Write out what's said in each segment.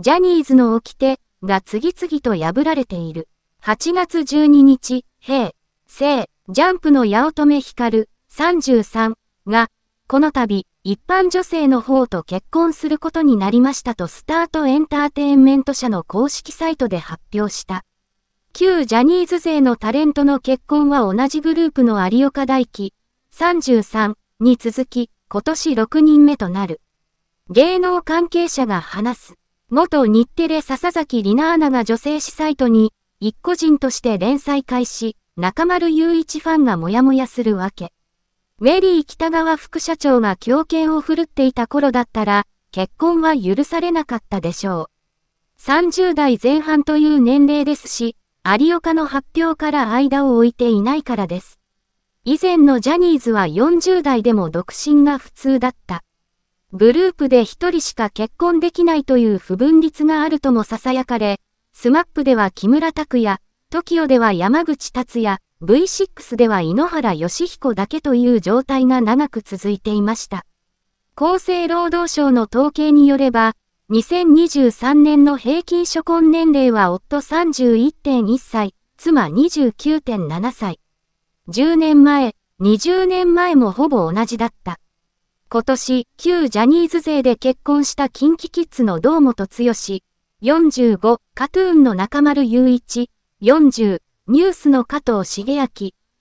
ジャニーズの掟が次々と破られている。8月12日、平、成、ジャンプの八乙女光33が、この度、一般女性の方と結婚することになりましたとスタートエンターテインメント社の公式サイトで発表した。旧ジャニーズ勢のタレントの結婚は同じグループの有岡大輝33に続き今年6人目となる。芸能関係者が話す。元日テレ笹崎里奈アナが女性誌サイトに、一個人として連載開始、中丸雄一ファンがもやもやするわけ。ウェリー北川副社長が狂犬を振るっていた頃だったら、結婚は許されなかったでしょう。30代前半という年齢ですし、有岡の発表から間を置いていないからです。以前のジャニーズは40代でも独身が普通だった。グループで一人しか結婚できないという不分率があるとも囁かれ、スマップでは木村拓也、TOKIO では山口達也、V6 では井ノ原義彦だけという状態が長く続いていました。厚生労働省の統計によれば、2023年の平均初婚年齢は夫31.1歳、妻29.7歳。10年前、20年前もほぼ同じだった。今年、旧ジャニーズ勢で結婚した近畿キッズの堂本剛、45、カトゥーンの中丸雄一、40、ニュースの加藤茂明、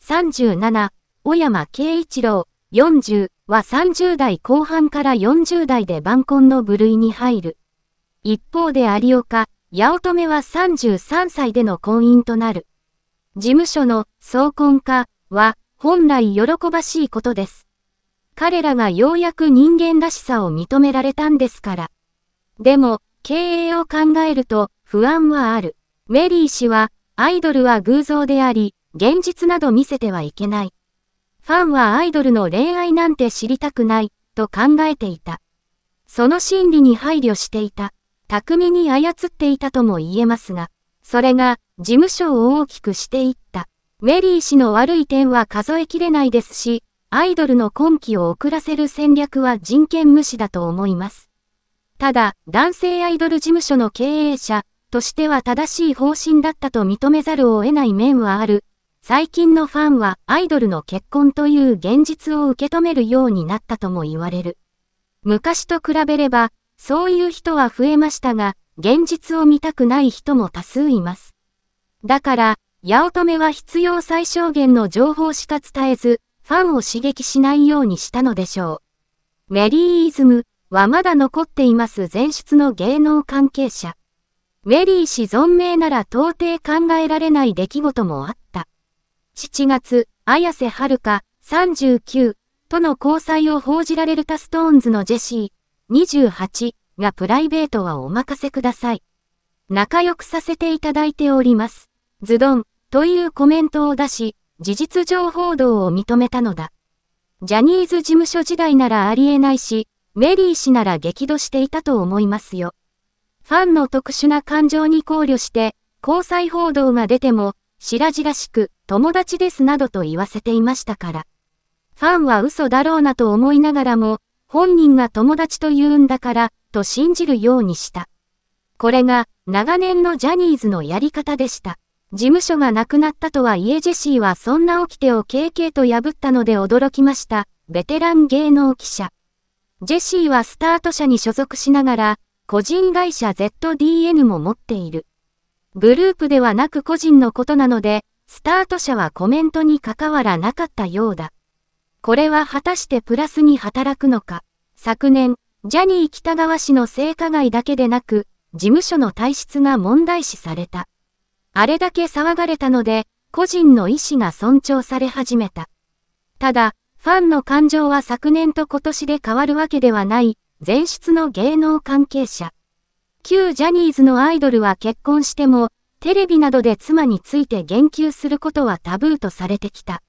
37、小山慶一郎、40は30代後半から40代で晩婚の部類に入る。一方で有岡、八乙女は33歳での婚姻となる。事務所の総婚家、は本来喜ばしいことです。彼らがようやく人間らしさを認められたんですから。でも、経営を考えると不安はある。メリー氏は、アイドルは偶像であり、現実など見せてはいけない。ファンはアイドルの恋愛なんて知りたくない、と考えていた。その心理に配慮していた。巧みに操っていたとも言えますが、それが事務所を大きくしていった。メリー氏の悪い点は数えきれないですし、アイドルの婚期を遅らせる戦略は人権無視だと思います。ただ、男性アイドル事務所の経営者としては正しい方針だったと認めざるを得ない面はある。最近のファンはアイドルの結婚という現実を受け止めるようになったとも言われる。昔と比べれば、そういう人は増えましたが、現実を見たくない人も多数います。だから、八乙女は必要最小限の情報しか伝えず、ファンを刺激しないようにしたのでしょう。メリーイズムはまだ残っています前出の芸能関係者。メリー氏存命なら到底考えられない出来事もあった。7月、綾瀬はるか39との交際を報じられるタストーンズのジェシー28がプライベートはお任せください。仲良くさせていただいております。ズドンというコメントを出し、事実上報道を認めたのだ。ジャニーズ事務所時代ならありえないし、メリー氏なら激怒していたと思いますよ。ファンの特殊な感情に考慮して、交際報道が出ても、白々しく、友達ですなどと言わせていましたから。ファンは嘘だろうなと思いながらも、本人が友達と言うんだから、と信じるようにした。これが、長年のジャニーズのやり方でした。事務所がなくなったとはいえジェシーはそんな起きてを KK と破ったので驚きました。ベテラン芸能記者。ジェシーはスタート社に所属しながら、個人会社 ZDN も持っている。グループではなく個人のことなので、スタート社はコメントに関わらなかったようだ。これは果たしてプラスに働くのか。昨年、ジャニー北川氏の性加害だけでなく、事務所の体質が問題視された。あれだけ騒がれたので、個人の意思が尊重され始めた。ただ、ファンの感情は昨年と今年で変わるわけではない、前出の芸能関係者。旧ジャニーズのアイドルは結婚しても、テレビなどで妻について言及することはタブーとされてきた。